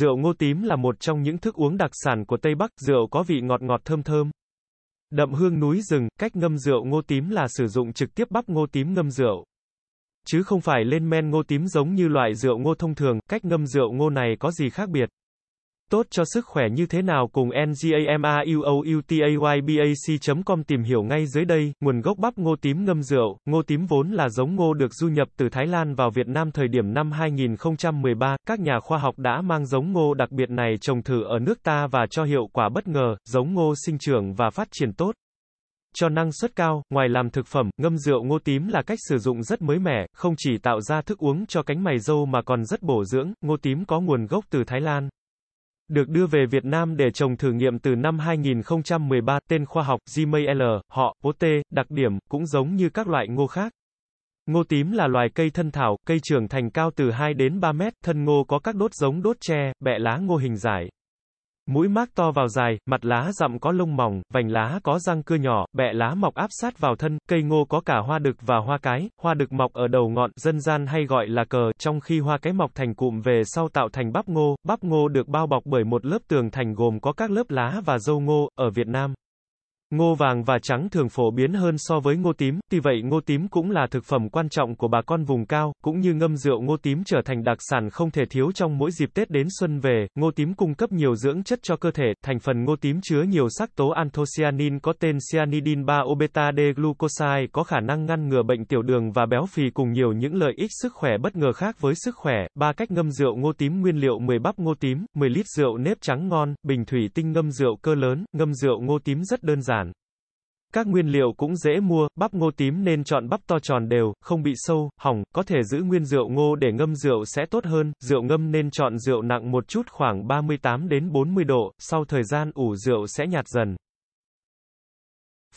Rượu ngô tím là một trong những thức uống đặc sản của Tây Bắc, rượu có vị ngọt ngọt thơm thơm. Đậm hương núi rừng, cách ngâm rượu ngô tím là sử dụng trực tiếp bắp ngô tím ngâm rượu. Chứ không phải lên men ngô tím giống như loại rượu ngô thông thường, cách ngâm rượu ngô này có gì khác biệt. Tốt cho sức khỏe như thế nào cùng ngamaruoutayabac.com tìm hiểu ngay dưới đây, nguồn gốc bắp ngô tím ngâm rượu, ngô tím vốn là giống ngô được du nhập từ Thái Lan vào Việt Nam thời điểm năm 2013, các nhà khoa học đã mang giống ngô đặc biệt này trồng thử ở nước ta và cho hiệu quả bất ngờ, giống ngô sinh trưởng và phát triển tốt cho năng suất cao, ngoài làm thực phẩm, ngâm rượu ngô tím là cách sử dụng rất mới mẻ, không chỉ tạo ra thức uống cho cánh mày dâu mà còn rất bổ dưỡng, ngô tím có nguồn gốc từ Thái Lan. Được đưa về Việt Nam để trồng thử nghiệm từ năm 2013, tên khoa học Gmail, họ, bố tê, đặc điểm, cũng giống như các loại ngô khác. Ngô tím là loài cây thân thảo, cây trưởng thành cao từ 2 đến 3 mét, thân ngô có các đốt giống đốt tre, bẹ lá ngô hình dài. Mũi mác to vào dài, mặt lá rậm có lông mỏng, vành lá có răng cưa nhỏ, bẹ lá mọc áp sát vào thân, cây ngô có cả hoa đực và hoa cái, hoa đực mọc ở đầu ngọn, dân gian hay gọi là cờ, trong khi hoa cái mọc thành cụm về sau tạo thành bắp ngô, bắp ngô được bao bọc bởi một lớp tường thành gồm có các lớp lá và dâu ngô, ở Việt Nam. Ngô vàng và trắng thường phổ biến hơn so với ngô tím, tuy vậy ngô tím cũng là thực phẩm quan trọng của bà con vùng cao, cũng như ngâm rượu ngô tím trở thành đặc sản không thể thiếu trong mỗi dịp Tết đến xuân về. Ngô tím cung cấp nhiều dưỡng chất cho cơ thể, thành phần ngô tím chứa nhiều sắc tố anthocyanin có tên cyanidin 3 obeta d glucoside có khả năng ngăn ngừa bệnh tiểu đường và béo phì cùng nhiều những lợi ích sức khỏe bất ngờ khác với sức khỏe. Ba cách ngâm rượu ngô tím nguyên liệu 10 bắp ngô tím, 10 lít rượu nếp trắng ngon, bình thủy tinh ngâm rượu cơ lớn, ngâm rượu ngô tím rất đơn giản các nguyên liệu cũng dễ mua, bắp ngô tím nên chọn bắp to tròn đều, không bị sâu, hỏng, có thể giữ nguyên rượu ngô để ngâm rượu sẽ tốt hơn, rượu ngâm nên chọn rượu nặng một chút khoảng 38 đến 40 độ, sau thời gian ủ rượu sẽ nhạt dần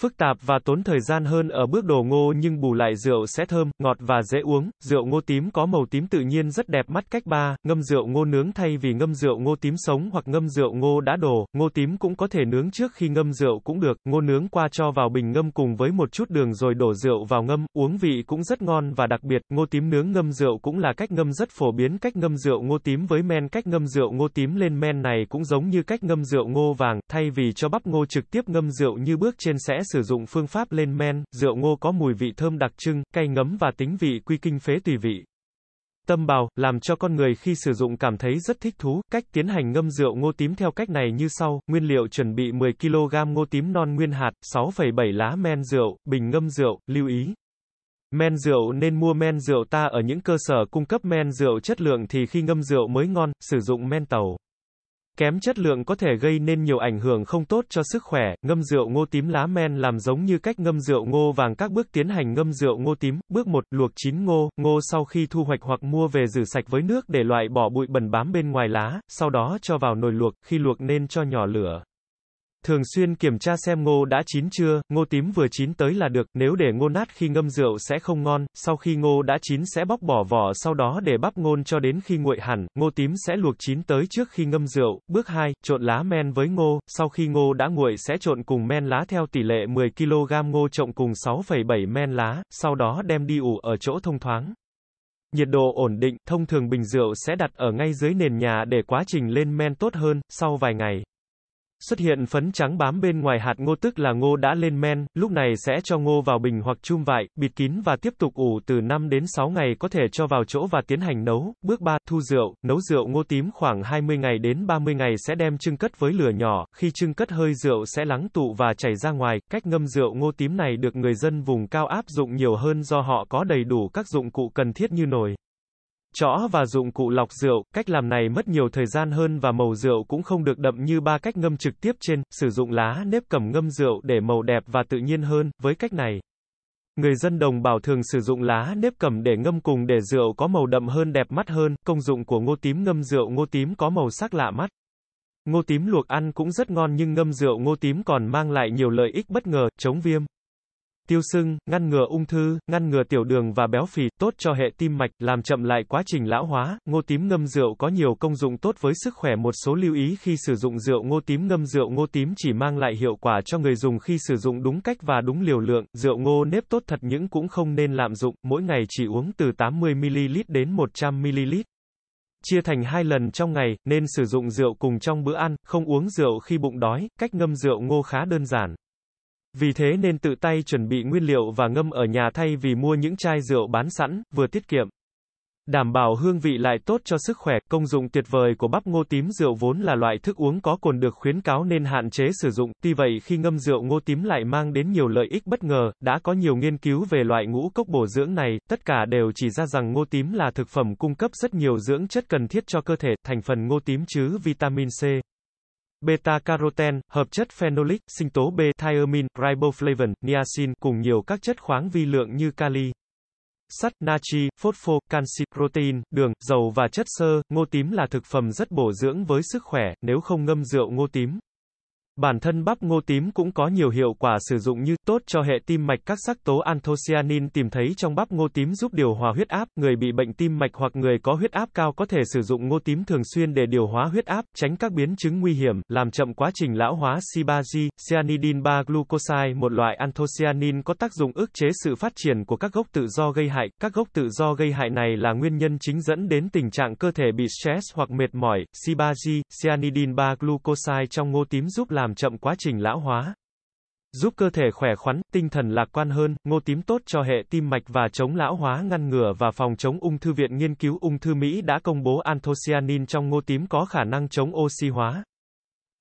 phức tạp và tốn thời gian hơn ở bước đồ ngô nhưng bù lại rượu sẽ thơm, ngọt và dễ uống. Rượu ngô tím có màu tím tự nhiên rất đẹp mắt cách ba, ngâm rượu ngô nướng thay vì ngâm rượu ngô tím sống hoặc ngâm rượu ngô đã đổ, ngô tím cũng có thể nướng trước khi ngâm rượu cũng được, ngô nướng qua cho vào bình ngâm cùng với một chút đường rồi đổ rượu vào ngâm, uống vị cũng rất ngon và đặc biệt, ngô tím nướng ngâm rượu cũng là cách ngâm rất phổ biến, cách ngâm rượu ngô tím với men cách ngâm rượu ngô tím lên men này cũng giống như cách ngâm rượu ngô vàng, thay vì cho bắp ngô trực tiếp ngâm rượu như bước trên sẽ sử dụng phương pháp lên men, rượu ngô có mùi vị thơm đặc trưng, cay ngấm và tính vị quy kinh phế tùy vị. Tâm bào, làm cho con người khi sử dụng cảm thấy rất thích thú, cách tiến hành ngâm rượu ngô tím theo cách này như sau, nguyên liệu chuẩn bị 10kg ngô tím non nguyên hạt, 6,7 lá men rượu, bình ngâm rượu, lưu ý. Men rượu nên mua men rượu ta ở những cơ sở cung cấp men rượu chất lượng thì khi ngâm rượu mới ngon, sử dụng men tàu. Kém chất lượng có thể gây nên nhiều ảnh hưởng không tốt cho sức khỏe. Ngâm rượu ngô tím lá men làm giống như cách ngâm rượu ngô vàng các bước tiến hành ngâm rượu ngô tím. Bước 1, luộc chín ngô, ngô sau khi thu hoạch hoặc mua về rửa sạch với nước để loại bỏ bụi bẩn bám bên ngoài lá, sau đó cho vào nồi luộc, khi luộc nên cho nhỏ lửa, Thường xuyên kiểm tra xem ngô đã chín chưa, ngô tím vừa chín tới là được, nếu để ngô nát khi ngâm rượu sẽ không ngon, sau khi ngô đã chín sẽ bóc bỏ vỏ sau đó để bắp ngôn cho đến khi nguội hẳn, ngô tím sẽ luộc chín tới trước khi ngâm rượu. Bước 2, trộn lá men với ngô, sau khi ngô đã nguội sẽ trộn cùng men lá theo tỷ lệ 10 kg ngô trộn cùng 6,7 men lá, sau đó đem đi ủ ở chỗ thông thoáng. Nhiệt độ ổn định, thông thường bình rượu sẽ đặt ở ngay dưới nền nhà để quá trình lên men tốt hơn, sau vài ngày. Xuất hiện phấn trắng bám bên ngoài hạt ngô tức là ngô đã lên men, lúc này sẽ cho ngô vào bình hoặc chum vại, bịt kín và tiếp tục ủ từ 5 đến 6 ngày có thể cho vào chỗ và tiến hành nấu. Bước 3, thu rượu, nấu rượu ngô tím khoảng 20 ngày đến 30 ngày sẽ đem trưng cất với lửa nhỏ, khi trưng cất hơi rượu sẽ lắng tụ và chảy ra ngoài. Cách ngâm rượu ngô tím này được người dân vùng cao áp dụng nhiều hơn do họ có đầy đủ các dụng cụ cần thiết như nồi chõ và dụng cụ lọc rượu, cách làm này mất nhiều thời gian hơn và màu rượu cũng không được đậm như ba cách ngâm trực tiếp trên, sử dụng lá nếp cầm ngâm rượu để màu đẹp và tự nhiên hơn, với cách này. Người dân đồng bào thường sử dụng lá nếp cầm để ngâm cùng để rượu có màu đậm hơn đẹp mắt hơn, công dụng của ngô tím ngâm rượu ngô tím có màu sắc lạ mắt. Ngô tím luộc ăn cũng rất ngon nhưng ngâm rượu ngô tím còn mang lại nhiều lợi ích bất ngờ, chống viêm tiêu sưng, ngăn ngừa ung thư, ngăn ngừa tiểu đường và béo phì, tốt cho hệ tim mạch, làm chậm lại quá trình lão hóa. Ngô tím ngâm rượu có nhiều công dụng tốt với sức khỏe. Một số lưu ý khi sử dụng rượu ngô tím ngâm rượu ngô tím chỉ mang lại hiệu quả cho người dùng khi sử dụng đúng cách và đúng liều lượng. Rượu ngô nếp tốt thật những cũng không nên lạm dụng, mỗi ngày chỉ uống từ 80 ml đến 100 ml chia thành hai lần trong ngày, nên sử dụng rượu cùng trong bữa ăn, không uống rượu khi bụng đói, cách ngâm rượu ngô khá đơn giản. Vì thế nên tự tay chuẩn bị nguyên liệu và ngâm ở nhà thay vì mua những chai rượu bán sẵn, vừa tiết kiệm. Đảm bảo hương vị lại tốt cho sức khỏe, công dụng tuyệt vời của bắp ngô tím rượu vốn là loại thức uống có cồn được khuyến cáo nên hạn chế sử dụng, tuy vậy khi ngâm rượu ngô tím lại mang đến nhiều lợi ích bất ngờ, đã có nhiều nghiên cứu về loại ngũ cốc bổ dưỡng này, tất cả đều chỉ ra rằng ngô tím là thực phẩm cung cấp rất nhiều dưỡng chất cần thiết cho cơ thể, thành phần ngô tím chứa vitamin C beta carotene, hợp chất phenolic, sinh tố B-thiamine, riboflavin, niacin cùng nhiều các chất khoáng vi lượng như kali, sắt, natri, phospho, canxi, protein, đường, dầu và chất xơ. Ngô tím là thực phẩm rất bổ dưỡng với sức khỏe, nếu không ngâm rượu ngô tím, Bản thân bắp ngô tím cũng có nhiều hiệu quả sử dụng như tốt cho hệ tim mạch các sắc tố anthocyanin tìm thấy trong bắp ngô tím giúp điều hòa huyết áp, người bị bệnh tim mạch hoặc người có huyết áp cao có thể sử dụng ngô tím thường xuyên để điều hóa huyết áp, tránh các biến chứng nguy hiểm, làm chậm quá trình lão hóa C3G, cyanidin 3 glucoside, một loại anthocyanin có tác dụng ức chế sự phát triển của các gốc tự do gây hại. Các gốc tự do gây hại này là nguyên nhân chính dẫn đến tình trạng cơ thể bị stress hoặc mệt mỏi. C3G, cyanidin 3 glucoside trong ngô tím giúp làm làm chậm quá trình lão hóa. Giúp cơ thể khỏe khoắn, tinh thần lạc quan hơn, ngô tím tốt cho hệ tim mạch và chống lão hóa ngăn ngừa và phòng chống ung thư Viện Nghiên cứu Ung thư Mỹ đã công bố anthocyanin trong ngô tím có khả năng chống oxy hóa.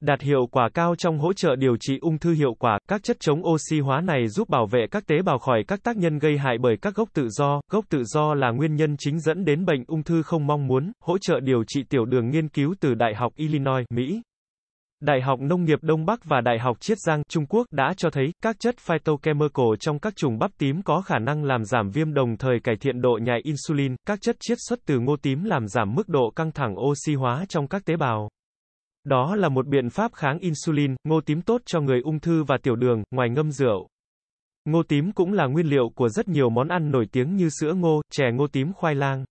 Đạt hiệu quả cao trong hỗ trợ điều trị ung thư hiệu quả, các chất chống oxy hóa này giúp bảo vệ các tế bào khỏi các tác nhân gây hại bởi các gốc tự do. Gốc tự do là nguyên nhân chính dẫn đến bệnh ung thư không mong muốn, hỗ trợ điều trị tiểu đường nghiên cứu từ Đại học Illinois, Mỹ. Đại học Nông nghiệp Đông Bắc và Đại học Chiết Giang, Trung Quốc đã cho thấy các chất phytochemical trong các chủng bắp tím có khả năng làm giảm viêm đồng thời cải thiện độ nhạy insulin, các chất chiết xuất từ ngô tím làm giảm mức độ căng thẳng oxy hóa trong các tế bào. Đó là một biện pháp kháng insulin, ngô tím tốt cho người ung thư và tiểu đường, ngoài ngâm rượu. Ngô tím cũng là nguyên liệu của rất nhiều món ăn nổi tiếng như sữa ngô, chè ngô tím khoai lang.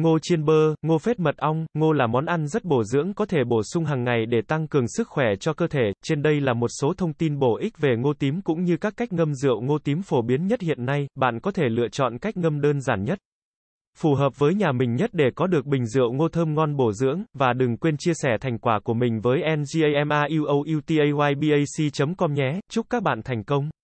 Ngô chiên bơ, ngô phết mật ong, ngô là món ăn rất bổ dưỡng có thể bổ sung hàng ngày để tăng cường sức khỏe cho cơ thể. Trên đây là một số thông tin bổ ích về ngô tím cũng như các cách ngâm rượu ngô tím phổ biến nhất hiện nay, bạn có thể lựa chọn cách ngâm đơn giản nhất phù hợp với nhà mình nhất để có được bình rượu ngô thơm ngon bổ dưỡng, và đừng quên chia sẻ thành quả của mình với ngamaruoutayabac.com nhé, chúc các bạn thành công.